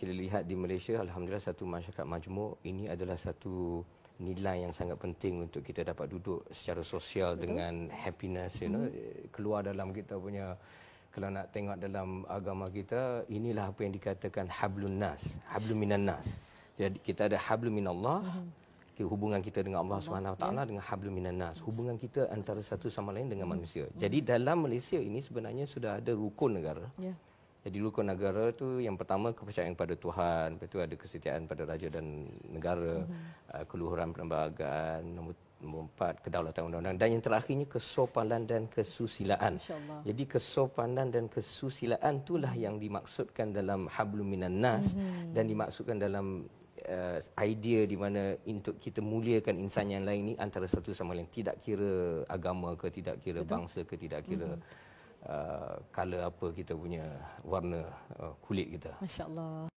kita lihat di Malaysia alhamdulillah satu masyarakat majmuk ini adalah satu nilai yang sangat penting untuk kita dapat duduk secara sosial Betul. dengan happiness you know hmm. keluar dalam kita punya kalau nak tengok dalam agama kita inilah apa yang dikatakan hablun nas hablum minan nas jadi kita ada hablum Allah, mm-hmm. hubungan kita dengan Allah Subhanahu taala ya. dengan hablum minan nas hubungan kita antara satu sama lain dengan mm-hmm. manusia jadi dalam Malaysia ini sebenarnya sudah ada rukun negara yeah. Jadi rukun negara tu yang pertama kepercayaan kepada Tuhan, lepas ada kesetiaan pada raja dan negara, mm-hmm. keluhuran perlembagaan, nombor, empat kedaulatan undang-undang dan yang terakhirnya kesopanan dan kesusilaan. Jadi kesopanan dan kesusilaan itulah mhm. yang dimaksudkan dalam hablum minan nas mm-hmm. dan dimaksudkan dalam uh, idea di mana untuk kita muliakan insan yang lain ini antara satu sama lain tidak kira agama ke tidak kira Betul. bangsa ke tidak kira mm-hmm uh, apa kita punya warna uh, kulit kita. Masya-Allah.